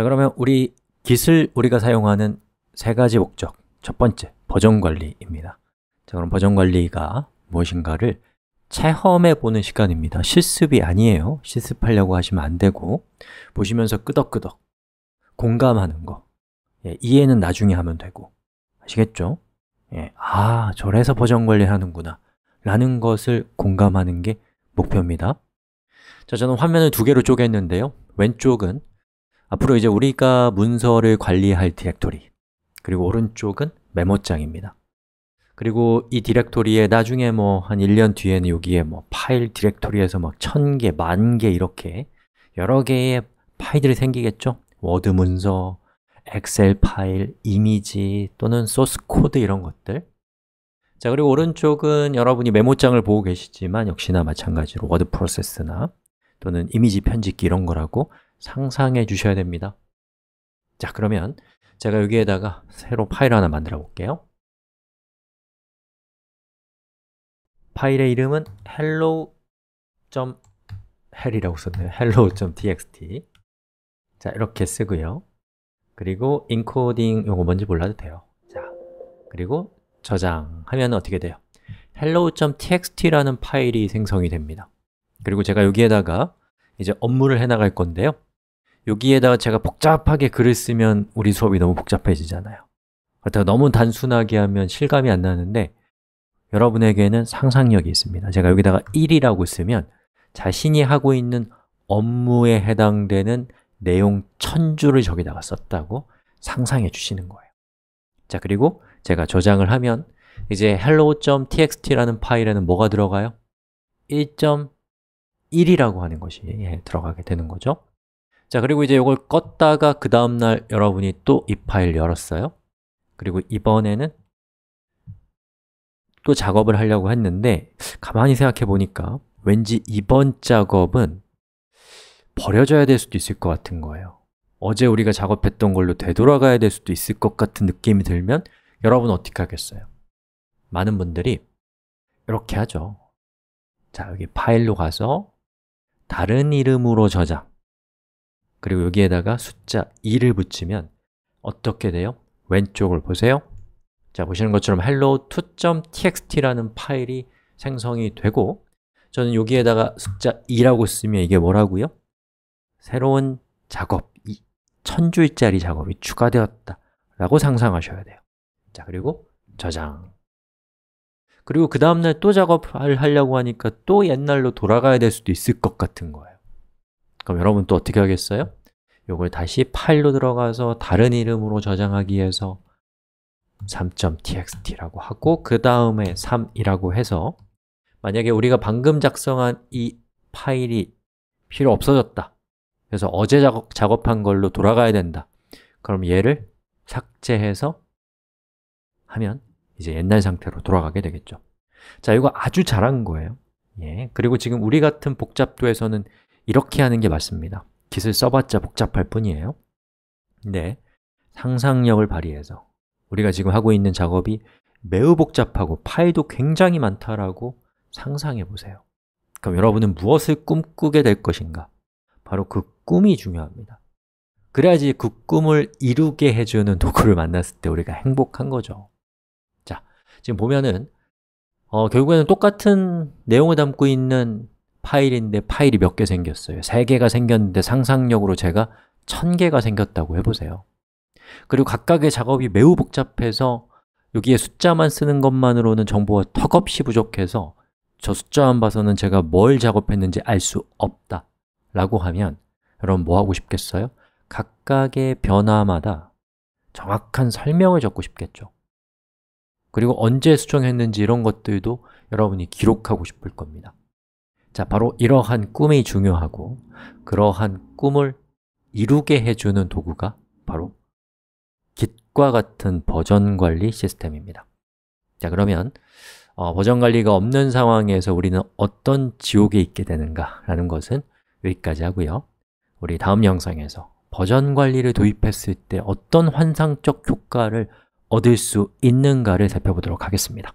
자, 그러면 우리 Git을 우리가 사용하는 세 가지 목적 첫 번째, 버전 관리입니다 자, 그럼 버전 관리가 무엇인가를 체험해 보는 시간입니다 실습이 아니에요 실습하려고 하시면 안 되고 보시면서 끄덕끄덕 공감하는 거 예, 이해는 나중에 하면 되고 아시겠죠? 예, 아, 저래서 버전 관리하는구나 라는 것을 공감하는 게 목표입니다 자, 저는 화면을 두 개로 쪼갰는데요 왼쪽은 앞으로 이제 우리가 문서를 관리할 디렉토리 그리고 오른쪽은 메모장입니다 그리고 이 디렉토리에 나중에 뭐 한 1년 뒤에는 여기에 뭐 파일 디렉토리에서 막천 뭐 개, 만 개 이렇게 여러 개의 파일들이 생기겠죠? 워드 문서, 엑셀 파일, 이미지 또는 소스 코드 이런 것들 자, 그리고 오른쪽은 여러분이 메모장을 보고 계시지만 역시나 마찬가지로 워드 프로세스나 또는 이미지 편집기 이런 거라고 상상해 주셔야 됩니다 자, 그러면 제가 여기에다가 새로 파일 하나 만들어 볼게요 파일의 이름은 hello.hell이라고 썼네요 hello.txt 자, 이렇게 쓰고요 그리고 인코딩 이거 뭔지 몰라도 돼요 자, 그리고 저장하면 어떻게 돼요? hello.txt라는 파일이 생성이 됩니다 그리고 제가 여기에다가 이제 업무를 해나갈 건데요 여기에다가 제가 복잡하게 글을 쓰면 우리 수업이 너무 복잡해지잖아요 그렇다고 너무 단순하게 하면 실감이 안 나는데 여러분에게는 상상력이 있습니다 제가 여기다가 1이라고 쓰면 자신이 하고 있는 업무에 해당되는 내용 천주를 저기다가 썼다고 상상해 주시는 거예요 자, 그리고 제가 저장을 하면 이제 hello.txt라는 파일에는 뭐가 들어가요? 1.1이라고 하는 것이 예, 들어가게 되는 거죠 자, 그리고 이제 이걸 껐다가 그 다음날 여러분이 또 이 파일 열었어요 그리고 이번에는 또 작업을 하려고 했는데 가만히 생각해 보니까 왠지 이번 작업은 버려져야 될 수도 있을 것 같은 거예요 어제 우리가 작업했던 걸로 되돌아가야 될 수도 있을 것 같은 느낌이 들면 여러분 어떻게 하겠어요? 많은 분들이 이렇게 하죠 자, 여기 파일로 가서 다른 이름으로 저장 그리고 여기에다가 숫자 2를 붙이면 어떻게 돼요? 왼쪽을 보세요 자, 보시는 것처럼 hello2.txt라는 파일이 생성이 되고 저는 여기에다가 숫자 2라고 쓰면 이게 뭐라고요? 새로운 작업, 이천일짜리 작업이 추가되었다 라고 상상하셔야 돼요 자, 그리고 저장 그리고 그 다음날 또 작업을 하려고 하니까 또 옛날로 돌아가야 될 수도 있을 것 같은 거예요 그럼 여러분 또 어떻게 하겠어요? 이걸 다시 파일로 들어가서 다른 이름으로 저장하기 위해서 3.txt라고 하고 그 다음에 3이라고 해서 만약에 우리가 방금 작성한 이 파일이 필요 없어졌다 그래서 어제 작업, 한 걸로 돌아가야 된다 그럼 얘를 삭제해서 하면 이제 옛날 상태로 돌아가게 되겠죠 자, 이거 아주 잘한 거예요 예, 그리고 지금 우리 같은 복잡도에서는 이렇게 하는 게 맞습니다 git을 써봤자 복잡할 뿐이에요 근데 상상력을 발휘해서 우리가 지금 하고 있는 작업이 매우 복잡하고 파일도 굉장히 많다라고 상상해 보세요 그럼 여러분은 무엇을 꿈꾸게 될 것인가? 바로 그 꿈이 중요합니다 그래야지 그 꿈을 이루게 해주는 도구를 만났을 때 우리가 행복한 거죠 자, 지금 보면은 어, 결국에는 똑같은 내용을 담고 있는 파일인데 파일이 몇 개 생겼어요? 3개가 생겼는데 상상력으로 제가 1000개가 생겼다고 해보세요 그리고 각각의 작업이 매우 복잡해서 여기에 숫자만 쓰는 것만으로는 정보가 턱없이 부족해서 저 숫자만 봐서는 제가 뭘 작업했는지 알 수 없다 라고 하면 여러분 뭐 하고 싶겠어요? 각각의 변화마다 정확한 설명을 적고 싶겠죠 그리고 언제 수정했는지 이런 것들도 여러분이 기록하고 싶을 겁니다 자, 바로 이러한 꿈이 중요하고 그러한 꿈을 이루게 해주는 도구가 바로 Git과 같은 버전 관리 시스템입니다 자, 그러면 어, 버전 관리가 없는 상황에서 우리는 어떤 지옥에 있게 되는가 라는 것은 여기까지 하고요 우리 다음 영상에서 버전 관리를 도입했을 때 어떤 환상적 효과를 얻을 수 있는가를 살펴보도록 하겠습니다